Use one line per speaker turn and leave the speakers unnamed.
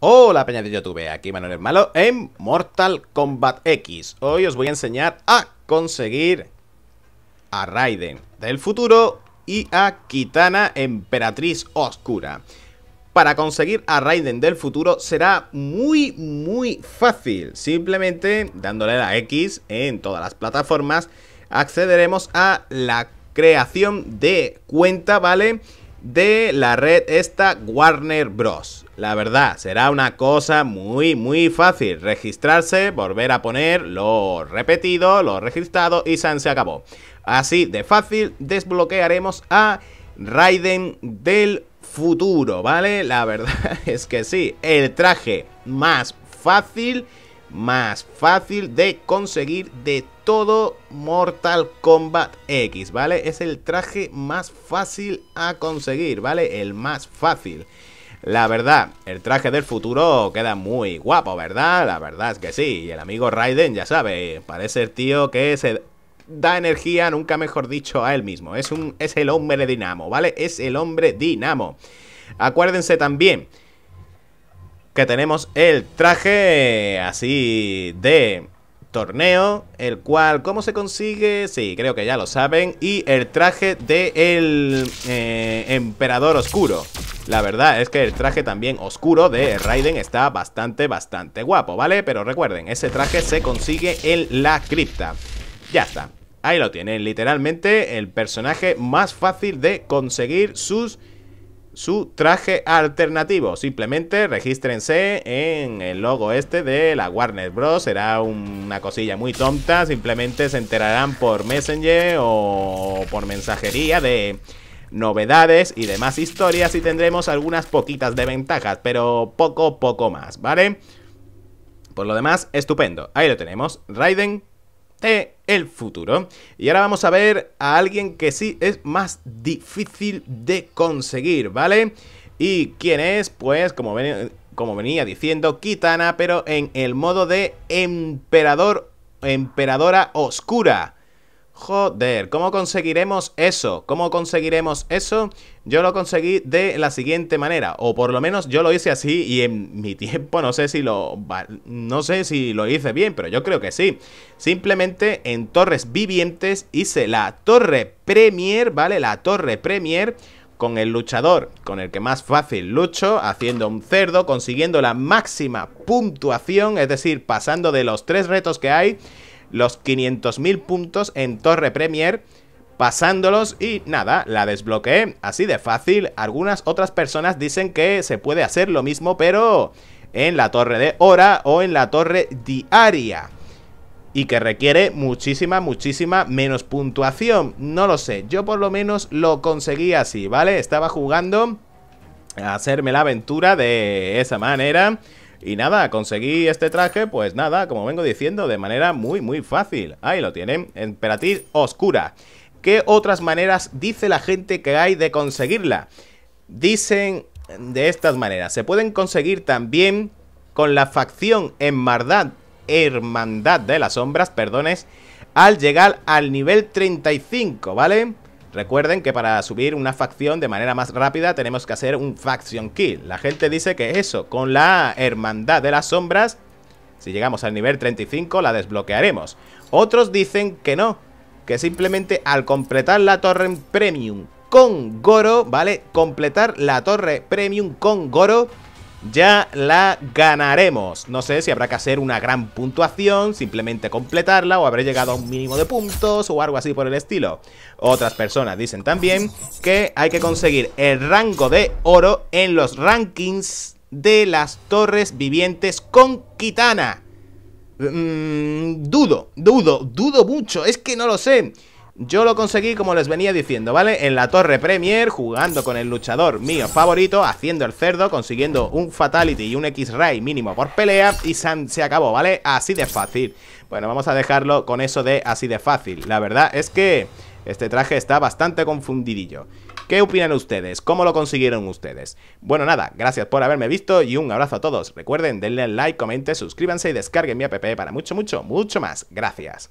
Hola peña de YouTube, aquí Manuel Malo en Mortal Kombat X Hoy os voy a enseñar a conseguir a Raiden del futuro y a Kitana Emperatriz Oscura Para conseguir a Raiden del futuro será muy muy fácil Simplemente dándole la X en todas las plataformas accederemos a la creación de cuenta, ¿vale? vale de la red esta Warner Bros. La verdad, será una cosa muy, muy fácil. Registrarse, volver a poner lo repetido, lo registrado y se acabó. Así de fácil desbloquearemos a Raiden del futuro, ¿vale? La verdad es que sí, el traje más fácil más fácil de conseguir de todo Mortal Kombat X, ¿vale? Es el traje más fácil a conseguir, ¿vale? El más fácil. La verdad, el traje del futuro queda muy guapo, ¿verdad? La verdad es que sí. Y el amigo Raiden, ya sabe, parece el tío que se da energía, nunca mejor dicho, a él mismo. Es, un, es el hombre de dinamo, ¿vale? Es el hombre dinamo. Acuérdense también que tenemos el traje así de torneo, el cual, ¿cómo se consigue? Sí, creo que ya lo saben, y el traje de eh, emperador oscuro. La verdad es que el traje también oscuro de Raiden está bastante, bastante guapo, ¿vale? Pero recuerden, ese traje se consigue en la cripta. Ya está, ahí lo tienen, literalmente el personaje más fácil de conseguir sus su traje alternativo. Simplemente regístrense en el logo este de la Warner Bros. Será una cosilla muy tonta. Simplemente se enterarán por Messenger o por mensajería de novedades y demás historias y tendremos algunas poquitas de ventajas, pero poco, poco más, ¿vale? Por lo demás, estupendo. Ahí lo tenemos. Raiden de el futuro. Y ahora vamos a ver a alguien que sí es más difícil de conseguir, ¿vale? ¿Y quién es? Pues como, ven, como venía diciendo, Kitana, pero en el modo de emperador, emperadora oscura. Joder, ¿cómo conseguiremos eso? ¿Cómo conseguiremos eso? Yo lo conseguí de la siguiente manera, o por lo menos yo lo hice así y en mi tiempo no sé si lo no sé si lo hice bien, pero yo creo que sí. Simplemente en torres vivientes hice la torre premier, ¿vale? La torre premier con el luchador con el que más fácil lucho, haciendo un cerdo, consiguiendo la máxima puntuación, es decir, pasando de los tres retos que hay los 500.000 puntos en Torre Premier pasándolos y nada, la desbloqueé así de fácil. Algunas otras personas dicen que se puede hacer lo mismo pero en la torre de hora o en la torre diaria y que requiere muchísima, muchísima menos puntuación. No lo sé, yo por lo menos lo conseguí así, ¿vale? Estaba jugando a hacerme la aventura de esa manera. Y nada, conseguí este traje, pues nada, como vengo diciendo, de manera muy, muy fácil. Ahí lo tienen, Emperatriz Oscura. ¿Qué otras maneras dice la gente que hay de conseguirla? Dicen de estas maneras. Se pueden conseguir también con la facción en Hermandad de las Sombras, perdones, al llegar al nivel 35, ¿vale? Recuerden que para subir una facción de manera más rápida tenemos que hacer un faction kill. La gente dice que eso, con la hermandad de las sombras, si llegamos al nivel 35 la desbloquearemos. Otros dicen que no, que simplemente al completar la torre premium con Goro, ¿vale? Completar la torre premium con Goro ya la ganaremos. No sé si habrá que hacer una gran puntuación, simplemente completarla o habré llegado a un mínimo de puntos o algo así por el estilo. Otras personas dicen también que hay que conseguir el rango de oro en los rankings de las torres vivientes con Kitana. Mm, dudo, dudo, dudo mucho, es que no lo sé. Yo lo conseguí como les venía diciendo, ¿vale? En la torre Premier, jugando con el luchador mío favorito, haciendo el cerdo, consiguiendo un Fatality y un X-Ray mínimo por pelea y se acabó, ¿vale? Así de fácil. Bueno, vamos a dejarlo con eso de así de fácil. La verdad es que este traje está bastante confundidillo. ¿Qué opinan ustedes? ¿Cómo lo consiguieron ustedes? Bueno, nada, gracias por haberme visto y un abrazo a todos. Recuerden, denle like, comenten, suscríbanse y descarguen mi app para mucho, mucho, mucho más. Gracias.